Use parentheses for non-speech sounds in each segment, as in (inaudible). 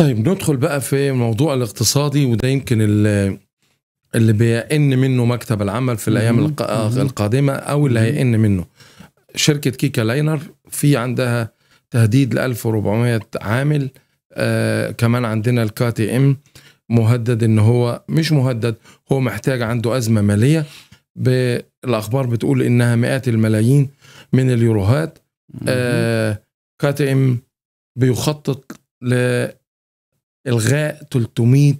طيب ندخل بقى في موضوع الاقتصادي وده يمكن اللي بيئن منه مكتب العمل في الايام القادمه او اللي هيئن منه شركه كيكا لاينر في عندها تهديد ل 1400 عامل آه كمان عندنا الكا تي ام مهدد ان هو مش مهدد هو محتاج عنده ازمه ماليه بالاخبار بتقول انها مئات الملايين من اليوروهات آه كا تي ام بيخطط ل الغاء 300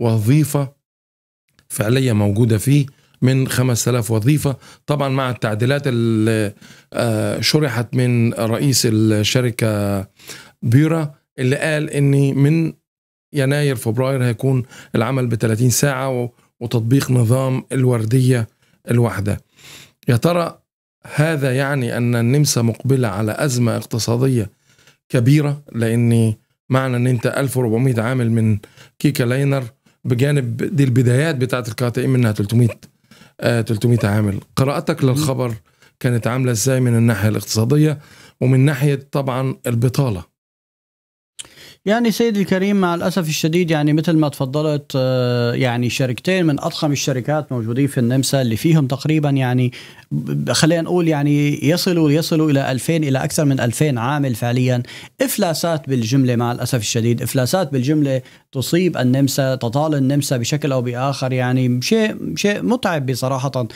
وظيفه فعليا موجوده فيه من 5000 وظيفه طبعا مع التعديلات اللي آه، شرحت من رئيس الشركه بيرا اللي قال ان من يناير فبراير هيكون العمل ب 30 ساعه وتطبيق نظام الورديه الواحده يا ترى هذا يعني ان النمسا مقبله على ازمه اقتصاديه كبيره لان معنى ان انت 1400 عامل من كيكا لاينر بجانب دي البدايات بتاعه القراءتين منها 300 آه 300 عامل قراءتك للخبر كانت عامله ازاي من الناحيه الاقتصاديه ومن ناحيه طبعا البطاله يعني سيدي الكريم مع الاسف الشديد يعني مثل ما تفضلت آه، يعني شركتين من اضخم الشركات موجودين في النمسا اللي فيهم تقريبا يعني خلينا نقول يعني يصلوا يصلوا الى 2000 الى اكثر من 2000 عامل فعليا افلاسات بالجمله مع الاسف الشديد افلاسات بالجمله تصيب النمسا تطال النمسا بشكل او باخر يعني شيء شيء متعب بصراحه آه،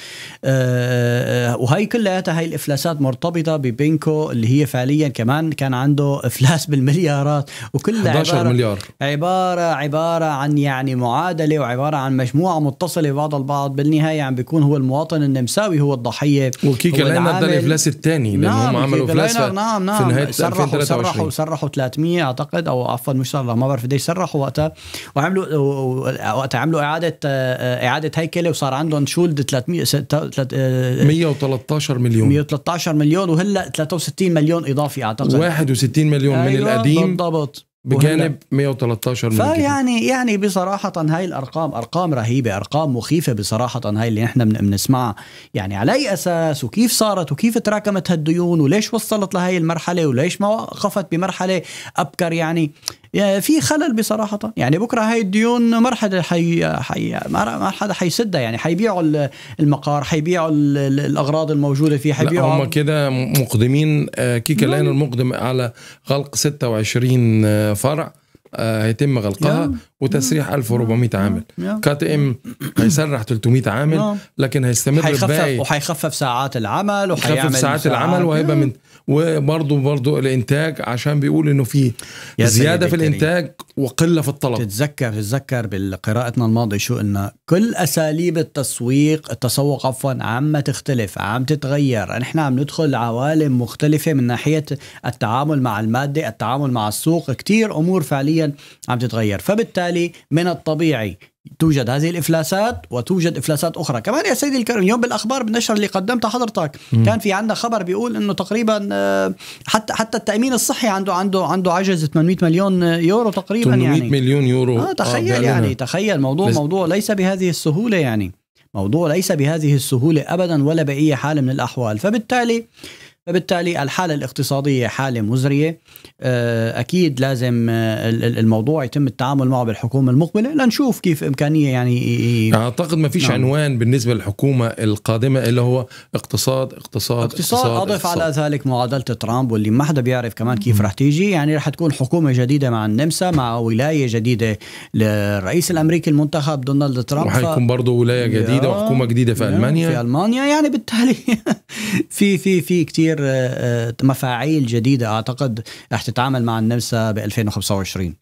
آه، وهي كلياتها هي الافلاسات مرتبطه ببينكو اللي هي فعليا كمان كان عنده افلاس (laughs) بالمليارات وكل 11 عبارة مليار عباره عباره عن يعني معادله وعباره عن مجموعه متصله بعض البعض بالنهايه يعني بيكون هو المواطن النمساوي هو الضحيه وكيكا لينر ده الافلاس الثاني لان نعم هم عملوا افلاس نعم نعم في نهايه سرحوا 2023 سرحوا سرحوا 300 اعتقد او عفوا مش سرحوا ما بعرف قديش سرحوا وقتها وعملوا وقتها عملوا اعاده آه، اعاده هيكله وصار عندهم شولد 300 113 آه، مليون 113 مليون وهلا 63 مليون اضافي اعتقد 61 مليون أيوة من القديم بالضبط بجانب 113 مليون فيعني يعني بصراحة هاي الأرقام أرقام رهيبة أرقام مخيفة بصراحة هاي اللي احنا بنسمعها يعني على أي أساس وكيف صارت وكيف تراكمت هالديون وليش وصلت لهي المرحلة وليش ما وقفت بمرحلة أبكر يعني آه، في خلل بصراحة يعني بكرة هاي الديون ما حدا حي, حي ما حدا حيسدها يعني حيبيعوا المقار حيبيعوا الأغراض الموجودة فيه حيبيعوا هم كده مقدمين آه، كيكا لين المقدم على غلق 26 فرع آه، يتم غلقها وتسريح 1400 عامل كات ام هيسرح 300 عامل لكن هيستمر الباقي وحيخفف ساعات العمل وهيعمل ساعات العمل وهيبقى من وبرضه برضه الانتاج عشان بيقول انه في زياده في الانتاج وقله في الطلب تتذكر تتذكر بقراءتنا الماضيه شو قلنا كل اساليب التسويق التسوق عفوا عم تختلف عم تتغير نحن عم ندخل عوالم مختلفه من ناحيه التعامل مع الماده التعامل مع السوق كثير امور فعليا عم تتغير فبالتالي وبالتالي من الطبيعي توجد هذه الافلاسات وتوجد افلاسات اخرى كمان يا سيدي الكريم اليوم بالاخبار بالنشر اللي قدمتها حضرتك م. كان في عندنا خبر بيقول انه تقريبا آه، حتى حتى التامين الصحي عنده عنده عنده عجز 800 مليون يورو تقريبا 800 يعني 800 مليون يورو آه, آه، تخيل آه يعني تخيل موضوع لز... موضوع ليس بهذه السهوله يعني موضوع ليس بهذه السهوله ابدا ولا باي حال من الاحوال فبالتالي آه فبالتالي الحالة الاقتصادية حالة مزرية آه، أكيد لازم آه، الموضوع يتم التعامل معه بالحكومة المقبلة لنشوف كيف إمكانية يعني أعتقد ما فيش نعم. عنوان بالنسبة للحكومة القادمة اللي هو اقتصاد اقتصاد اقتصاد, اقتصاد أضف اقتصاد. على ذلك معادلة ترامب واللي ما حدا بيعرف كمان كيف رح تيجي يعني رح تكون حكومة جديدة مع النمسا مع ولاية جديدة للرئيس الأمريكي المنتخب دونالد ترامب وحيكون برضه ولاية جديدة وحكومة جديدة في ألمانيا في ألمانيا يعني بالتالي (laughs) في في في كتير غير آه، آه، مفاعيل جديده اعتقد رح تتعامل مع النمسا ب 2025